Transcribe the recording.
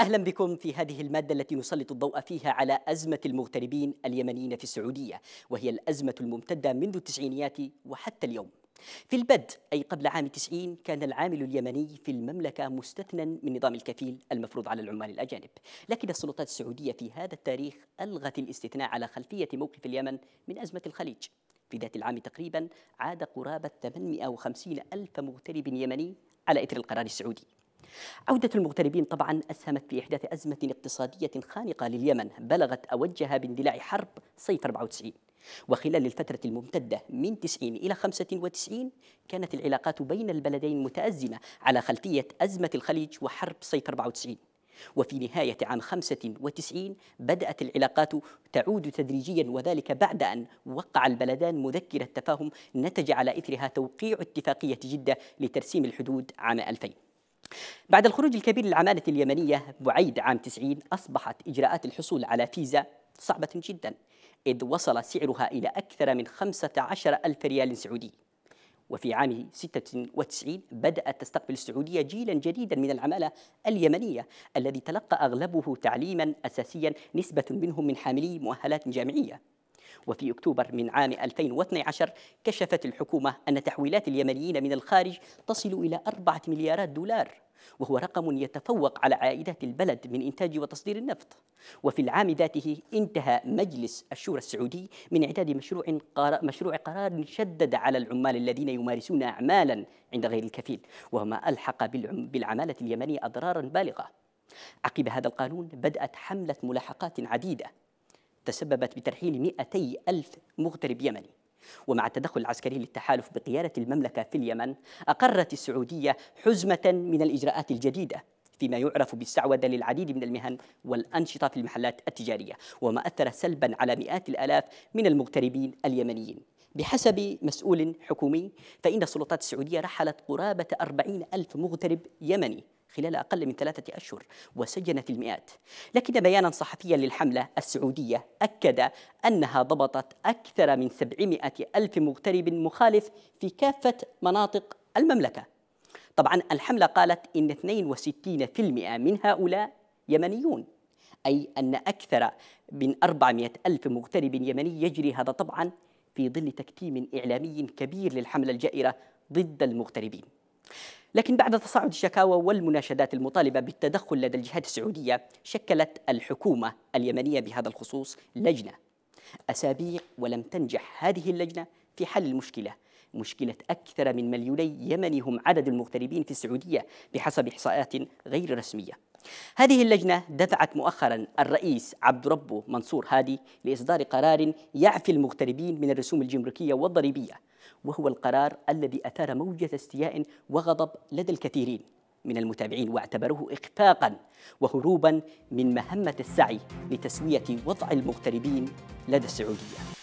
أهلا بكم في هذه المادة التي نسلط الضوء فيها على أزمة المغتربين اليمنيين في السعودية وهي الأزمة الممتدة منذ التسعينيات وحتى اليوم في البدء أي قبل عام 90 كان العامل اليمني في المملكة مستثنى من نظام الكفيل المفروض على العمال الأجانب لكن السلطات السعودية في هذا التاريخ ألغت الاستثناء على خلفية موقف اليمن من أزمة الخليج في ذات العام تقريبا عاد قرابة 850 ألف مغترب يمني على إثر القرار السعودي عودة المغتربين طبعا أسهمت في إحداث أزمة اقتصادية خانقة لليمن بلغت أوجها باندلاع حرب صيف 94 وخلال الفترة الممتدة من 90 إلى 95 كانت العلاقات بين البلدين متأزمة على خلفية أزمة الخليج وحرب صيف 94 وفي نهاية عام 95 بدأت العلاقات تعود تدريجيا وذلك بعد أن وقع البلدان مذكرة تفاهم نتج على إثرها توقيع اتفاقية جدة لترسيم الحدود عام 2000 بعد الخروج الكبير للعمالة اليمنية بعيد عام 90 أصبحت إجراءات الحصول على فيزا صعبة جدا إذ وصل سعرها إلى أكثر من 15 ألف ريال سعودي وفي عام 96 بدأت تستقبل السعودية جيلا جديدا من العمالة اليمنية الذي تلقى أغلبه تعليما أساسيا نسبة منهم من حاملي مؤهلات جامعية وفي أكتوبر من عام 2012 كشفت الحكومة أن تحويلات اليمنيين من الخارج تصل إلى أربعة مليارات دولار وهو رقم يتفوق على عائدات البلد من إنتاج وتصدير النفط وفي العام ذاته انتهى مجلس الشورى السعودي من إعداد مشروع قرار, مشروع قرار شدد على العمال الذين يمارسون أعمالا عند غير الكفيل وما ألحق بالعمالة اليمنية أضرارا بالغة عقب هذا القانون بدأت حملة ملاحقات عديدة تسببت بترحيل 200 ألف مغترب يمني ومع التدخل العسكري للتحالف بقيادة المملكة في اليمن أقرت السعودية حزمة من الإجراءات الجديدة فيما يعرف بالسعودة للعديد من المهن والأنشطة في المحلات التجارية وما أثر سلبا على مئات الآلاف من المغتربين اليمنيين بحسب مسؤول حكومي فإن السلطات السعودية رحلت قرابة 40 ألف مغترب يمني خلال أقل من ثلاثة أشهر وسجنت المئات لكن بيانا صحفيا للحملة السعودية أكد أنها ضبطت أكثر من 700 ألف مغترب مخالف في كافة مناطق المملكة طبعا الحملة قالت إن 62% من هؤلاء يمنيون أي أن أكثر من 400 ألف مغترب يمني يجري هذا طبعا في ظل تكتيم إعلامي كبير للحملة الجائرة ضد المغتربين لكن بعد تصاعد الشكاوى والمناشدات المطالبة بالتدخل لدى الجهات السعودية شكلت الحكومة اليمنية بهذا الخصوص لجنة أسابيع ولم تنجح هذه اللجنة في حل المشكلة مشكلة أكثر من مليوني يمني هم عدد المغتربين في السعودية بحسب إحصاءات غير رسمية هذه اللجنة دفعت مؤخرا الرئيس عبد ربه منصور هادي لإصدار قرار يعفي المغتربين من الرسوم الجمركية والضريبية وهو القرار الذي أثار موجة استياء وغضب لدى الكثيرين من المتابعين واعتبروه إخفاقا وهروبا من مهمة السعي لتسوية وضع المغتربين لدى السعودية